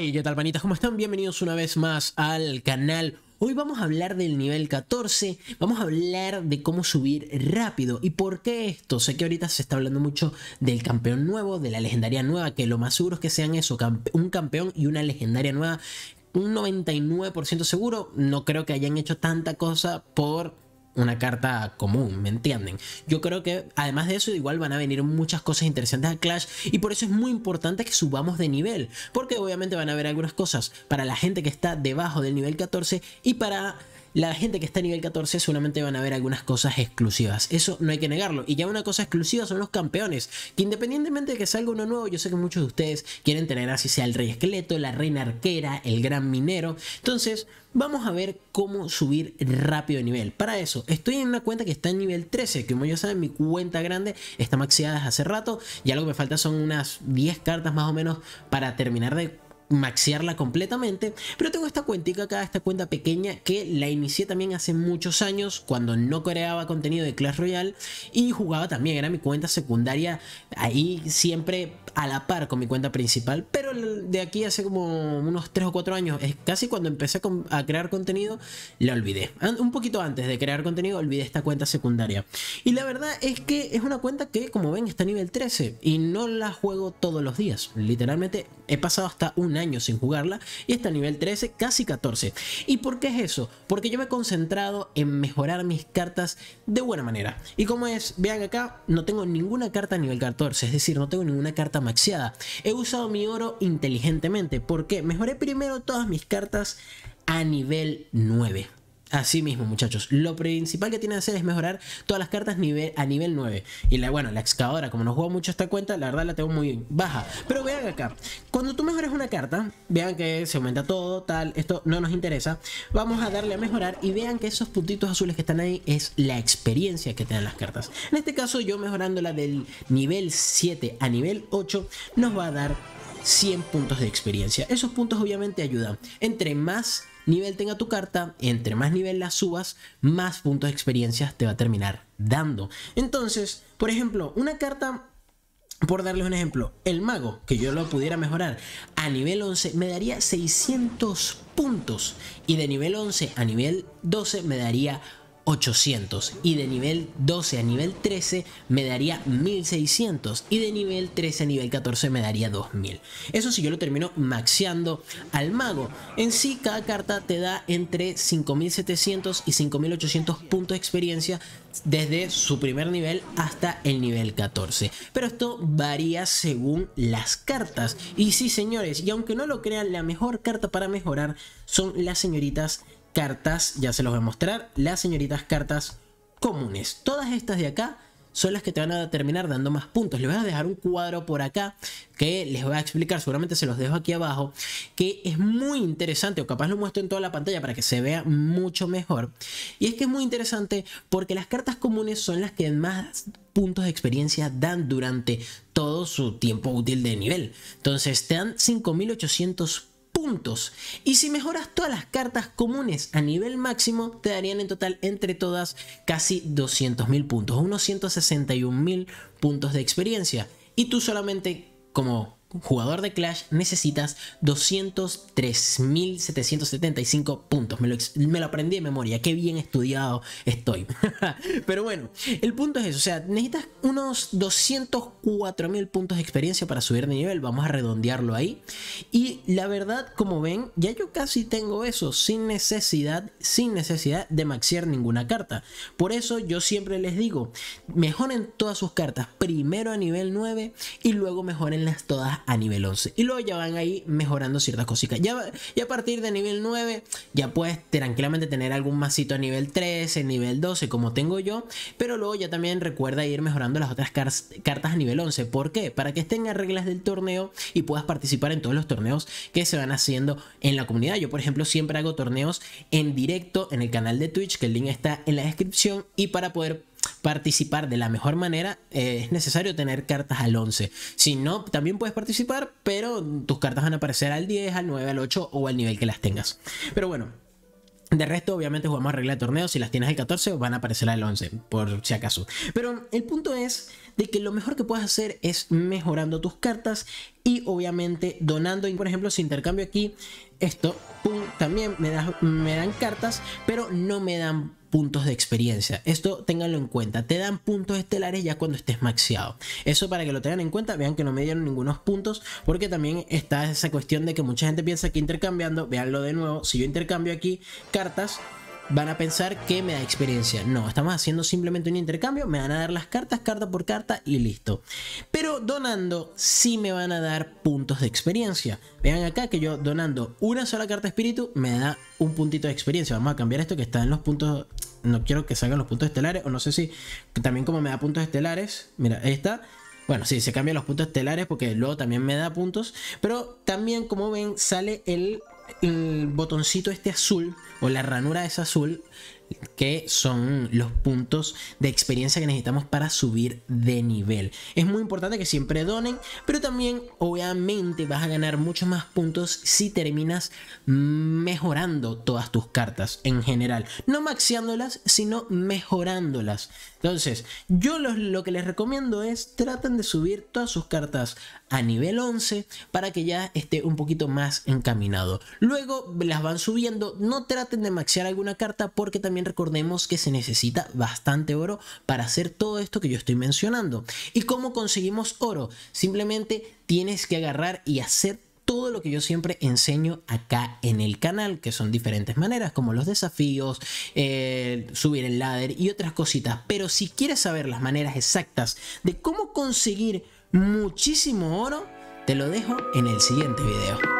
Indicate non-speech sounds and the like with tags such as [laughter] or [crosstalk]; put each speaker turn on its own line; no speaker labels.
Hey, ¿qué tal panitas? ¿Cómo están? Bienvenidos una vez más al canal. Hoy vamos a hablar del nivel 14, vamos a hablar de cómo subir rápido y por qué esto. Sé que ahorita se está hablando mucho del campeón nuevo, de la legendaria nueva, que lo más seguro es que sean eso, un campeón y una legendaria nueva. Un 99% seguro, no creo que hayan hecho tanta cosa por una carta común, ¿me entienden? Yo creo que además de eso igual van a venir muchas cosas interesantes a Clash y por eso es muy importante que subamos de nivel, porque obviamente van a haber algunas cosas para la gente que está debajo del nivel 14 y para la gente que está a nivel 14 solamente van a ver algunas cosas exclusivas. Eso no hay que negarlo. Y ya una cosa exclusiva son los campeones. Que independientemente de que salga uno nuevo, yo sé que muchos de ustedes quieren tener así sea el rey esqueleto, la reina arquera, el gran minero. Entonces, vamos a ver cómo subir rápido de nivel. Para eso, estoy en una cuenta que está en nivel 13, que como ya saben, mi cuenta grande está maxiada desde hace rato. Ya lo que me falta son unas 10 cartas más o menos para terminar de Maxearla completamente, pero tengo esta cuentica acá, esta cuenta pequeña que la inicié también hace muchos años cuando no creaba contenido de Clash Royale y jugaba también, era mi cuenta secundaria ahí siempre a la par con mi cuenta principal, pero de aquí hace como unos 3 o 4 años, es casi cuando empecé a crear contenido, la olvidé. Un poquito antes de crear contenido, olvidé esta cuenta secundaria. Y la verdad es que es una cuenta que, como ven, está a nivel 13 y no la juego todos los días. Literalmente he pasado hasta un año sin jugarla y está a nivel 13, casi 14. ¿Y por qué es eso? Porque yo me he concentrado en mejorar mis cartas de buena manera. Y como es, vean acá, no tengo ninguna carta a nivel 14, es decir, no tengo ninguna carta He usado mi oro inteligentemente porque mejoré primero todas mis cartas a nivel 9. Así mismo, muchachos. Lo principal que tienen que hacer es mejorar todas las cartas nivel, a nivel 9. Y la, bueno, la excavadora, como no juego mucho esta cuenta, la verdad la tengo muy baja. Pero vean acá. Cuando tú mejores una carta, vean que se aumenta todo, tal, esto no nos interesa. Vamos a darle a mejorar y vean que esos puntitos azules que están ahí es la experiencia que te dan las cartas. En este caso, yo mejorando la del nivel 7 a nivel 8, nos va a dar 100 puntos de experiencia. Esos puntos obviamente ayudan. Entre más nivel tenga tu carta, entre más nivel la subas, más puntos de experiencia te va a terminar dando. Entonces, por ejemplo, una carta por darles un ejemplo, el mago, que yo lo pudiera mejorar a nivel 11, me daría 600 puntos. Y de nivel 11 a nivel 12 me daría 800 y de nivel 12 a nivel 13 me daría 1600 y de nivel 13 a nivel 14 me daría 2000. Eso si yo lo termino maxeando al mago. En sí cada carta te da entre 5700 y 5800 puntos de experiencia desde su primer nivel hasta el nivel 14. Pero esto varía según las cartas. Y sí señores, y aunque no lo crean, la mejor carta para mejorar son las señoritas cartas, ya se los voy a mostrar, las señoritas cartas comunes. Todas estas de acá son las que te van a terminar dando más puntos. Les voy a dejar un cuadro por acá que les voy a explicar, seguramente se los dejo aquí abajo, que es muy interesante, o capaz lo muestro en toda la pantalla para que se vea mucho mejor. Y es que es muy interesante porque las cartas comunes son las que más puntos de experiencia dan durante todo su tiempo útil de nivel. Entonces te dan 5800 puntos puntos. Y si mejoras todas las cartas comunes a nivel máximo, te darían en total entre todas casi 200.000 puntos, unos 161.000 puntos de experiencia. Y tú solamente, como jugador de Clash necesitas 203.775 puntos. Me lo, me lo, aprendí de memoria, qué bien estudiado estoy. [laughs] Pero bueno, el punto es eso, o sea, necesitas unos 204.000 puntos de experiencia para subir de nivel, vamos a redondearlo ahí. Y la verdad, como ven, ya yo casi tengo eso, sin necesidad, sin necesidad de maxear ninguna carta. Por eso yo siempre les digo, mejoren todas sus cartas, primero a nivel 9 y luego mejorenlas todas a nivel 11. Y luego ya van ahí mejorando ciertas cositas. Ya, y a partir de nivel 9 ya puedes tranquilamente tener algún masito a nivel 13, nivel 12 como tengo yo. Pero luego ya también recuerda ir mejorando las otras cartas a nivel 11. ¿Por qué? Para que estén a reglas del torneo y puedas participar en todos los torneos que se van haciendo en la comunidad. Yo por ejemplo siempre hago torneos en directo en el canal de Twitch que el link está en la descripción y para poder participar de la mejor manera, eh, es necesario tener cartas al 11. Si no, también puedes participar, pero tus cartas van a aparecer al 10, al 9, al 8 o al nivel que las tengas. Pero bueno, de resto, obviamente jugamos a regla de torneo. Si las tienes al 14, van a aparecer al 11, por si acaso. Pero el punto es de que lo mejor que puedes hacer es mejorando tus cartas y obviamente donando. Y por ejemplo, si intercambio aquí esto, también me dan cartas, pero no me dan puntos de experiencia. Esto ténganlo en cuenta. Te dan puntos estelares ya cuando estés maxiado Eso para que lo tengan en cuenta. Vean que no me dieron ningunos puntos. Porque también está esa cuestión de que mucha gente piensa que intercambiando. Veanlo de nuevo. Si yo intercambio aquí cartas van a pensar que me da experiencia. No, estamos haciendo simplemente un intercambio, me van a dar las cartas carta por carta y listo. Pero donando sí me van a dar puntos de experiencia. Vean acá que yo donando una sola carta espíritu me da un puntito de experiencia. Vamos a cambiar esto que está en los puntos... No quiero que salgan los puntos estelares, o no sé si también como me da puntos estelares. Mira, ahí está. Bueno, sí, se cambian los puntos estelares porque luego también me da puntos. Pero también, como ven, sale el el botoncito este azul o la ranura es azul que son los puntos de experiencia que necesitamos para subir de nivel. Es muy importante que siempre donen, pero también obviamente vas a ganar muchos más puntos si terminas mejorando todas tus cartas en general. No maxiándolas sino mejorándolas. Entonces, yo lo que les recomiendo es traten de subir todas sus cartas a nivel 11 para que ya esté un poquito más encaminado. Luego las van subiendo, no traten de maxear alguna carta porque también recordemos que se necesita bastante oro para hacer todo esto que yo estoy mencionando. ¿Y cómo conseguimos oro? Simplemente tienes que agarrar y hacer todo lo que yo siempre enseño acá en el canal, que son diferentes maneras, como los desafíos, eh, subir el ladder y otras cositas. Pero si quieres saber las maneras exactas de cómo conseguir muchísimo oro, te lo dejo en el siguiente video.